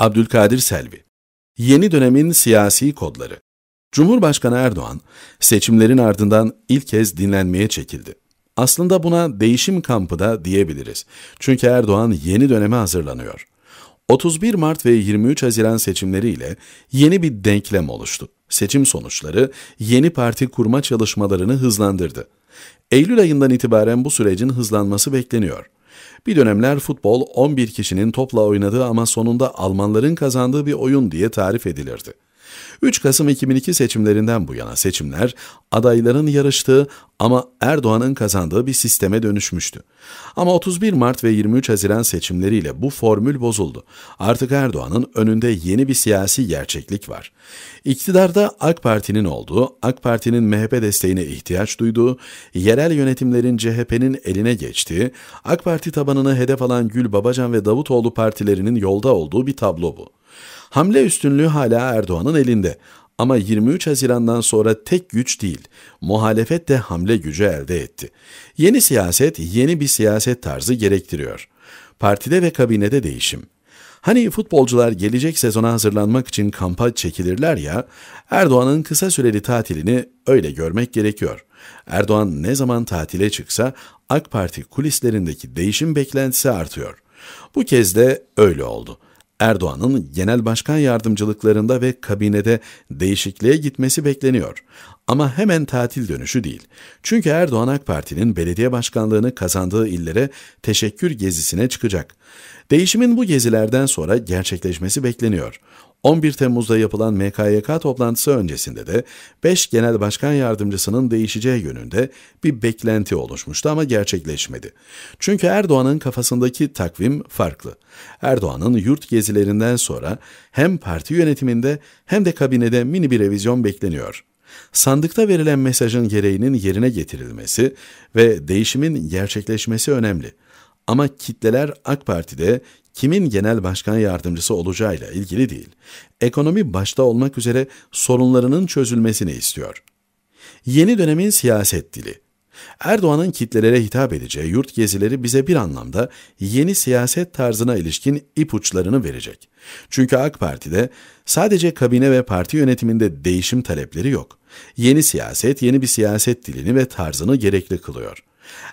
Abdülkadir Selvi Yeni dönemin siyasi kodları Cumhurbaşkanı Erdoğan seçimlerin ardından ilk kez dinlenmeye çekildi. Aslında buna değişim kampı da diyebiliriz. Çünkü Erdoğan yeni döneme hazırlanıyor. 31 Mart ve 23 Haziran seçimleriyle yeni bir denklem oluştu. Seçim sonuçları yeni parti kurma çalışmalarını hızlandırdı. Eylül ayından itibaren bu sürecin hızlanması bekleniyor. Bir dönemler futbol 11 kişinin topla oynadığı ama sonunda Almanların kazandığı bir oyun diye tarif edilirdi. 3 Kasım 2002 seçimlerinden bu yana seçimler adayların yarıştığı ama Erdoğan'ın kazandığı bir sisteme dönüşmüştü. Ama 31 Mart ve 23 Haziran seçimleriyle bu formül bozuldu. Artık Erdoğan'ın önünde yeni bir siyasi gerçeklik var. İktidarda AK Parti'nin olduğu, AK Parti'nin MHP desteğine ihtiyaç duyduğu, yerel yönetimlerin CHP'nin eline geçtiği, AK Parti tabanını hedef alan Gül Babacan ve Davutoğlu partilerinin yolda olduğu bir tablo bu. Hamle üstünlüğü hala Erdoğan'ın elinde. Ama 23 Haziran'dan sonra tek güç değil, muhalefet de hamle gücü elde etti. Yeni siyaset yeni bir siyaset tarzı gerektiriyor. Partide ve kabinede değişim. Hani futbolcular gelecek sezona hazırlanmak için kampa çekilirler ya, Erdoğan'ın kısa süreli tatilini öyle görmek gerekiyor. Erdoğan ne zaman tatile çıksa AK Parti kulislerindeki değişim beklentisi artıyor. Bu kez de öyle oldu. Erdoğan'ın genel başkan yardımcılıklarında ve kabinede değişikliğe gitmesi bekleniyor. Ama hemen tatil dönüşü değil. Çünkü Erdoğan AK Parti'nin belediye başkanlığını kazandığı illere teşekkür gezisine çıkacak. Değişimin bu gezilerden sonra gerçekleşmesi bekleniyor. 11 Temmuz'da yapılan MKYK toplantısı öncesinde de 5 genel başkan yardımcısının değişeceği yönünde bir beklenti oluşmuştu ama gerçekleşmedi. Çünkü Erdoğan'ın kafasındaki takvim farklı. Erdoğan'ın yurt gezilerinden sonra hem parti yönetiminde hem de kabinede mini bir revizyon bekleniyor. Sandıkta verilen mesajın gereğinin yerine getirilmesi ve değişimin gerçekleşmesi önemli. Ama kitleler AK Parti'de kimin genel başkan yardımcısı olacağıyla ilgili değil. Ekonomi başta olmak üzere sorunlarının çözülmesini istiyor. Yeni dönemin siyaset dili Erdoğan'ın kitlelere hitap edeceği yurt gezileri bize bir anlamda yeni siyaset tarzına ilişkin ipuçlarını verecek. Çünkü AK Parti'de sadece kabine ve parti yönetiminde değişim talepleri yok. Yeni siyaset yeni bir siyaset dilini ve tarzını gerekli kılıyor.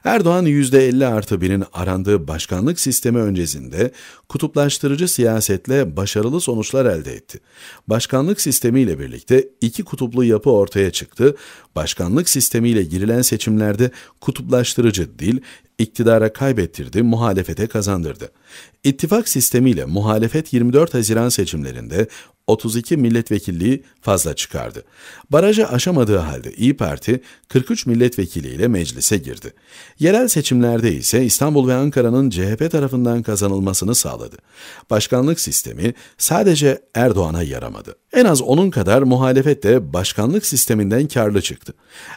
Erdoğan %50 artı 1'in arandığı başkanlık sistemi öncesinde kutuplaştırıcı siyasetle başarılı sonuçlar elde etti. Başkanlık sistemiyle birlikte iki kutuplu yapı ortaya çıktı. Başkanlık sistemiyle girilen seçimlerde kutuplaştırıcı dil iktidara kaybettirdi, muhalefete kazandırdı. İttifak sistemiyle muhalefet 24 Haziran seçimlerinde 32 milletvekilliği fazla çıkardı. Barajı aşamadığı halde İyi Parti 43 milletvekiliyle meclise girdi. Yerel seçimlerde ise İstanbul ve Ankara'nın CHP tarafından kazanılmasını sağladı. Başkanlık sistemi sadece Erdoğan'a yaramadı. En az onun kadar muhalefet de başkanlık sisteminden karlı çıktı.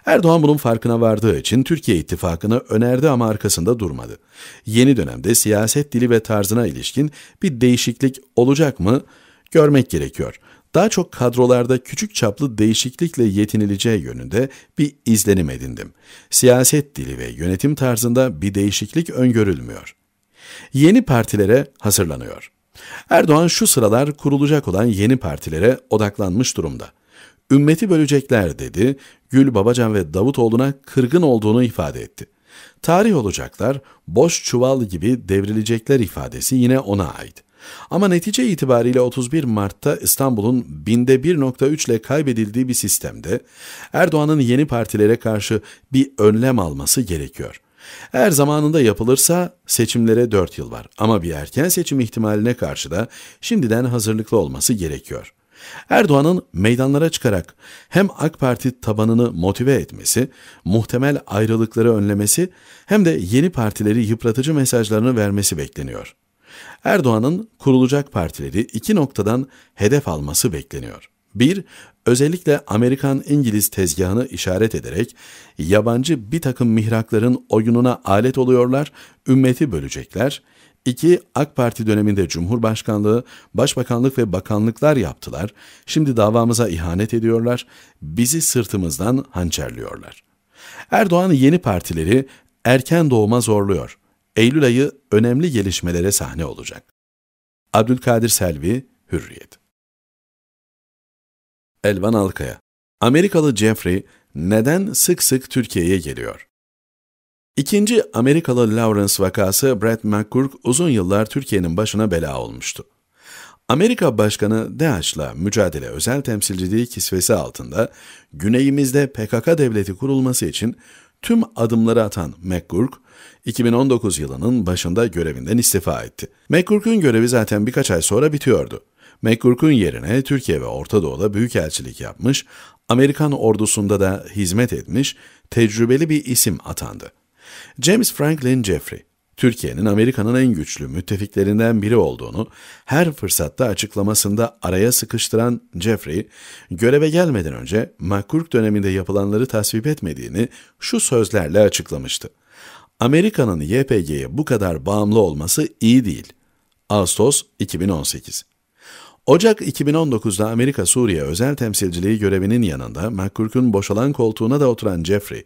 Erdoğan bunun farkına vardığı için Türkiye ittifakını önerdi ama arkasında durmadı. Yeni dönemde siyaset dili ve tarzına ilişkin bir değişiklik olacak mı? görmek gerekiyor. Daha çok kadrolarda küçük çaplı değişiklikle yetinileceği yönünde bir izlenim edindim. Siyaset dili ve yönetim tarzında bir değişiklik öngörülmüyor. Yeni partilere hazırlanıyor. Erdoğan şu sıralar kurulacak olan yeni partilere odaklanmış durumda. Ümmeti bölecekler dedi, Gül Babacan ve Davutoğlu'na kırgın olduğunu ifade etti. Tarih olacaklar, boş çuval gibi devrilecekler ifadesi yine ona ait. Ama netice itibariyle 31 Mart'ta İstanbul'un binde 1.3 ile kaybedildiği bir sistemde Erdoğan'ın yeni partilere karşı bir önlem alması gerekiyor. Eğer zamanında yapılırsa seçimlere 4 yıl var ama bir erken seçim ihtimaline karşı da şimdiden hazırlıklı olması gerekiyor. Erdoğan'ın meydanlara çıkarak hem AK Parti tabanını motive etmesi, muhtemel ayrılıkları önlemesi hem de yeni partileri yıpratıcı mesajlarını vermesi bekleniyor. Erdoğan'ın kurulacak partileri iki noktadan hedef alması bekleniyor. Bir, özellikle Amerikan-İngiliz tezgahını işaret ederek yabancı bir takım mihrakların oyununa alet oluyorlar, ümmeti bölecekler. İki, AK Parti döneminde Cumhurbaşkanlığı, Başbakanlık ve bakanlıklar yaptılar. Şimdi davamıza ihanet ediyorlar, bizi sırtımızdan hançerliyorlar. Erdoğan yeni partileri erken doğuma zorluyor. Eylül ayı önemli gelişmelere sahne olacak. Abdülkadir Selvi, Hürriyet Elvan Alkaya Amerikalı Jeffrey neden sık sık Türkiye'ye geliyor? İkinci Amerikalı Lawrence vakası Brett McCourk uzun yıllar Türkiye'nin başına bela olmuştu. Amerika Başkanı DAEŞ'la mücadele özel temsilciliği kisvesi altında güneyimizde PKK devleti kurulması için tüm adımları atan McGurk, 2019 yılının başında görevinden istifa etti. McGurk'un görevi zaten birkaç ay sonra bitiyordu. McGurk'un yerine Türkiye ve Orta Doğu'da büyükelçilik yapmış, Amerikan ordusunda da hizmet etmiş, tecrübeli bir isim atandı. James Franklin Jeffrey, Türkiye'nin Amerika'nın en güçlü müttefiklerinden biri olduğunu her fırsatta açıklamasında araya sıkıştıran Jeffrey, göreve gelmeden önce McCork döneminde yapılanları tasvip etmediğini şu sözlerle açıklamıştı. Amerika'nın YPG'ye bu kadar bağımlı olması iyi değil. Ağustos 2018 Ocak 2019'da Amerika Suriye özel temsilciliği görevinin yanında McCork'un boşalan koltuğuna da oturan Jeffrey,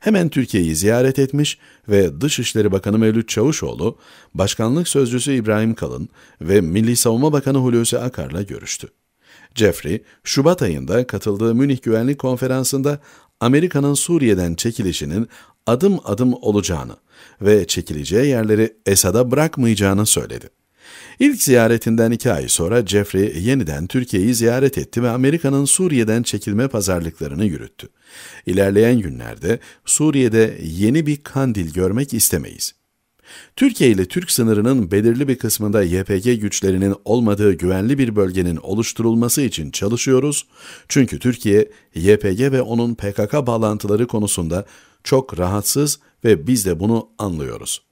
hemen Türkiye'yi ziyaret etmiş ve Dışişleri Bakanı Mevlüt Çavuşoğlu, Başkanlık Sözcüsü İbrahim Kalın ve Milli Savunma Bakanı Hulusi Akar'la görüştü. Jeffrey, Şubat ayında katıldığı Münih Güvenlik Konferansı'nda Amerika'nın Suriye'den çekilişinin adım adım olacağını ve çekileceği yerleri Esad'a bırakmayacağını söyledi. İlk ziyaretinden iki ay sonra Jeffrey yeniden Türkiye'yi ziyaret etti ve Amerika'nın Suriye'den çekilme pazarlıklarını yürüttü. İlerleyen günlerde Suriye'de yeni bir kandil görmek istemeyiz. Türkiye ile Türk sınırının belirli bir kısmında YPG güçlerinin olmadığı güvenli bir bölgenin oluşturulması için çalışıyoruz. Çünkü Türkiye, YPG ve onun PKK bağlantıları konusunda çok rahatsız ve biz de bunu anlıyoruz.''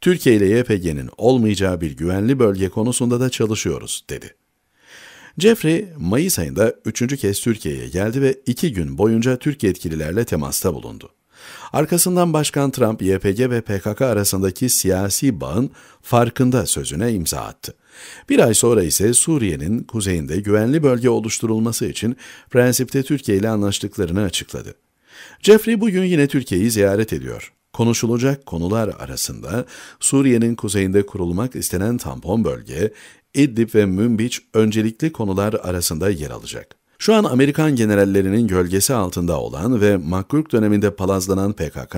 Türkiye ile YPG'nin olmayacağı bir güvenli bölge konusunda da çalışıyoruz, dedi. Jeffrey, Mayıs ayında üçüncü kez Türkiye'ye geldi ve iki gün boyunca Türk yetkililerle temasta bulundu. Arkasından Başkan Trump, YPG ve PKK arasındaki siyasi bağın farkında sözüne imza attı. Bir ay sonra ise Suriye'nin kuzeyinde güvenli bölge oluşturulması için prensipte Türkiye ile anlaştıklarını açıkladı. Jeffrey bugün yine Türkiye'yi ziyaret ediyor. Konuşulacak konular arasında Suriye'nin kuzeyinde kurulmak istenen tampon bölge, İdlib ve Münbiç öncelikli konular arasında yer alacak. Şu an Amerikan generallerinin gölgesi altında olan ve McCork döneminde palazlanan PKK,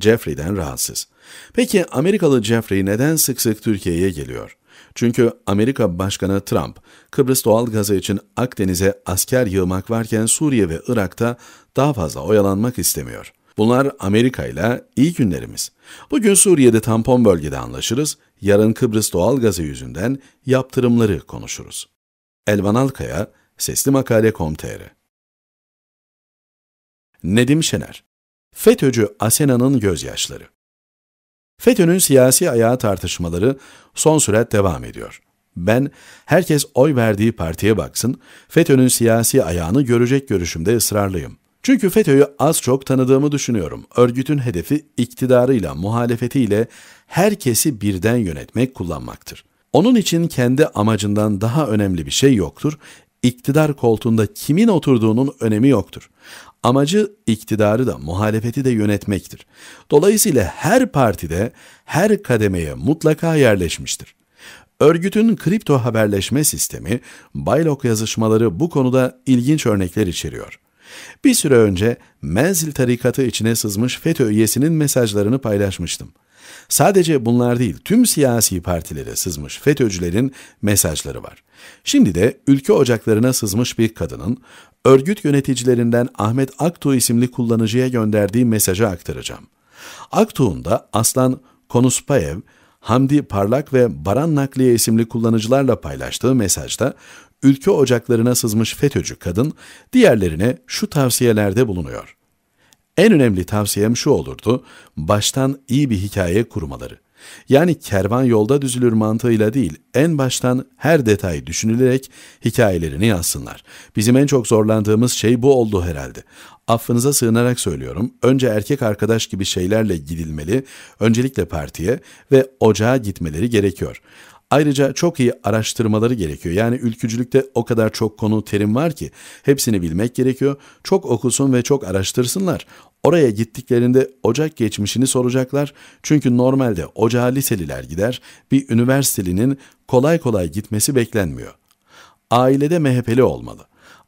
Jeffrey'den rahatsız. Peki Amerikalı Jeffrey neden sık sık Türkiye'ye geliyor? Çünkü Amerika Başkanı Trump, Kıbrıs doğal gazı için Akdeniz'e asker yığmak varken Suriye ve Irak'ta daha fazla oyalanmak istemiyor. Bunlar Amerika ile iyi günlerimiz. Bugün Suriye'de tampon bölgede anlaşırız, yarın Kıbrıs doğal gazı yüzünden yaptırımları konuşuruz. Elvan Alkaya, Sesli Makale.com.tr Nedim Şener FETÖ'cü Asena'nın gözyaşları FETÖ'nün siyasi ayağı tartışmaları son sürat devam ediyor. Ben, herkes oy verdiği partiye baksın, FETÖ'nün siyasi ayağını görecek görüşümde ısrarlıyım. Çünkü FETÖ'yü az çok tanıdığımı düşünüyorum. Örgütün hedefi iktidarıyla, muhalefetiyle herkesi birden yönetmek, kullanmaktır. Onun için kendi amacından daha önemli bir şey yoktur. İktidar koltuğunda kimin oturduğunun önemi yoktur. Amacı iktidarı da muhalefeti de yönetmektir. Dolayısıyla her partide her kademeye mutlaka yerleşmiştir. Örgütün kripto haberleşme sistemi, Baylok yazışmaları bu konuda ilginç örnekler içeriyor. Bir süre önce Menzil tarikatı içine sızmış FETÖ üyesinin mesajlarını paylaşmıştım. Sadece bunlar değil, tüm siyasi partilere sızmış FETÖ'cülerin mesajları var. Şimdi de ülke ocaklarına sızmış bir kadının örgüt yöneticilerinden Ahmet Aktu isimli kullanıcıya gönderdiği mesajı aktaracağım. Aktuğ'un da Aslan Konuspayev, Hamdi Parlak ve Baran Nakliye isimli kullanıcılarla paylaştığı mesajda ülke ocaklarına sızmış FETÖ'cü kadın diğerlerine şu tavsiyelerde bulunuyor. En önemli tavsiyem şu olurdu, baştan iyi bir hikaye kurmaları. Yani kervan yolda düzülür mantığıyla değil, en baştan her detay düşünülerek hikayelerini yazsınlar. Bizim en çok zorlandığımız şey bu oldu herhalde. Affınıza sığınarak söylüyorum, önce erkek arkadaş gibi şeylerle gidilmeli, öncelikle partiye ve ocağa gitmeleri gerekiyor. Ayrıca çok iyi araştırmaları gerekiyor. Yani ülkücülükte o kadar çok konu terim var ki hepsini bilmek gerekiyor. Çok okusun ve çok araştırsınlar. Oraya gittiklerinde ocak geçmişini soracaklar. Çünkü normalde ocağa liseliler gider. Bir üniversitelinin kolay kolay gitmesi beklenmiyor. Ailede MHP'li olmalı.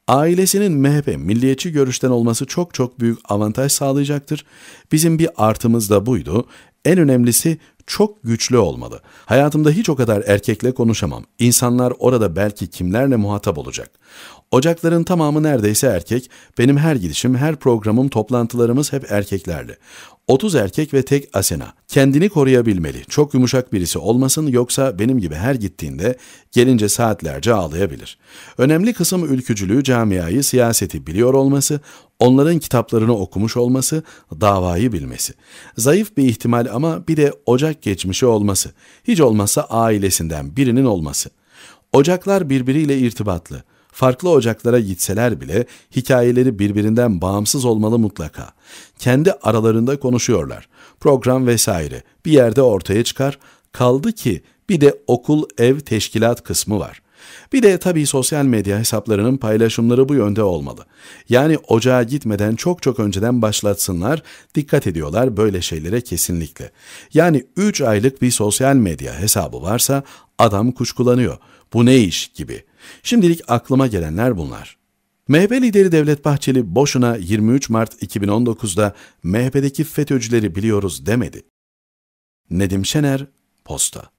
Ailesinin MHP milliyetçi görüşten olması çok çok büyük avantaj sağlayacaktır. Bizim bir artımız da buydu. En önemlisi çok güçlü olmalı. Hayatımda hiç o kadar erkekle konuşamam. İnsanlar orada belki kimlerle muhatap olacak. Ocakların tamamı neredeyse erkek. Benim her gidişim, her programım, toplantılarımız hep erkeklerle. 30 erkek ve tek Asena. Kendini koruyabilmeli. Çok yumuşak birisi olmasın yoksa benim gibi her gittiğinde gelince saatlerce ağlayabilir. Önemli kısım ülkücülüğü, camiayı, siyaseti biliyor olması, Onların kitaplarını okumuş olması, davayı bilmesi. Zayıf bir ihtimal ama bir de ocak geçmişi olması. Hiç olmazsa ailesinden birinin olması. Ocaklar birbiriyle irtibatlı. Farklı ocaklara gitseler bile hikayeleri birbirinden bağımsız olmalı mutlaka. Kendi aralarında konuşuyorlar. Program vesaire bir yerde ortaya çıkar. Kaldı ki bir de okul ev teşkilat kısmı var. Bir de tabii sosyal medya hesaplarının paylaşımları bu yönde olmalı. Yani ocağa gitmeden çok çok önceden başlatsınlar, dikkat ediyorlar böyle şeylere kesinlikle. Yani 3 aylık bir sosyal medya hesabı varsa adam kuşkulanıyor. Bu ne iş gibi. Şimdilik aklıma gelenler bunlar. MHP lideri Devlet Bahçeli boşuna 23 Mart 2019'da MHP'deki FETÖ'cüleri biliyoruz demedi. Nedim Şener, Posta